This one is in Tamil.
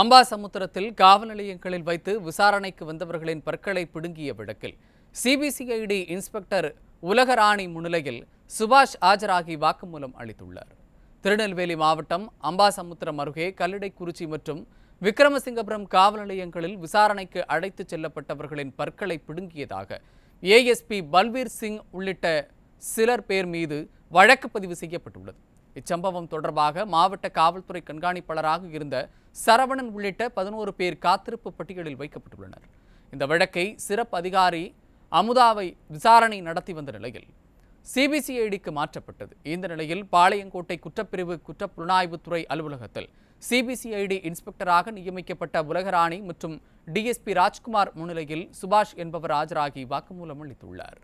அம்பாசமுத்திரத்தில் காவல் நிலையங்களில் வைத்து விசாரணைக்கு வந்தவர்களின் பற்களை பிடுங்கிய வழக்கில் சிபிசிஐடி இன்ஸ்பெக்டர் உலகராணி முன்னிலையில் சுபாஷ் ஆஜராகி வாக்குமூலம் அளித்துள்ளார் திருநெல்வேலி மாவட்டம் அம்பாசமுத்திரம் அருகே கல்லிடைக்குறிச்சி மற்றும் விக்ரமசிங்கபுரம் காவல் நிலையங்களில் விசாரணைக்கு அழைத்துச் செல்லப்பட்டவர்களின் பற்களை பிடுங்கியதாக ஏஎஸ்பி பல்வீர் சிங் உள்ளிட்ட சிலர் பேர் மீது வழக்கு பதிவு செய்யப்பட்டுள்ளது இச்சம்பவம் தொடர்பாக மாவட்ட காவல்துறை கண்காணிப்பாளராக இருந்த சரவணன் உள்ளிட்ட பதினோரு பேர் காத்திருப்பு பட்டியலில் வைக்கப்பட்டுள்ளனர் இந்த வழக்கை சிறப்பு அதிகாரி அமுதாவை விசாரணை நடத்தி வந்த நிலையில் சிபிசிஐடிக்கு மாற்றப்பட்டது இந்த நிலையில் பாளையங்கோட்டை குற்றப்பிரிவு குற்றப்புலனாய்வுத்துறை அலுவலகத்தில் சிபிசிஐடி இன்ஸ்பெக்டராக நியமிக்கப்பட்ட உலகராணி மற்றும் டிஎஸ்பி ராஜ்குமார் முன்னிலையில் சுபாஷ் என்பவர் ஆஜராகி வாக்குமூலம் அளித்துள்ளார்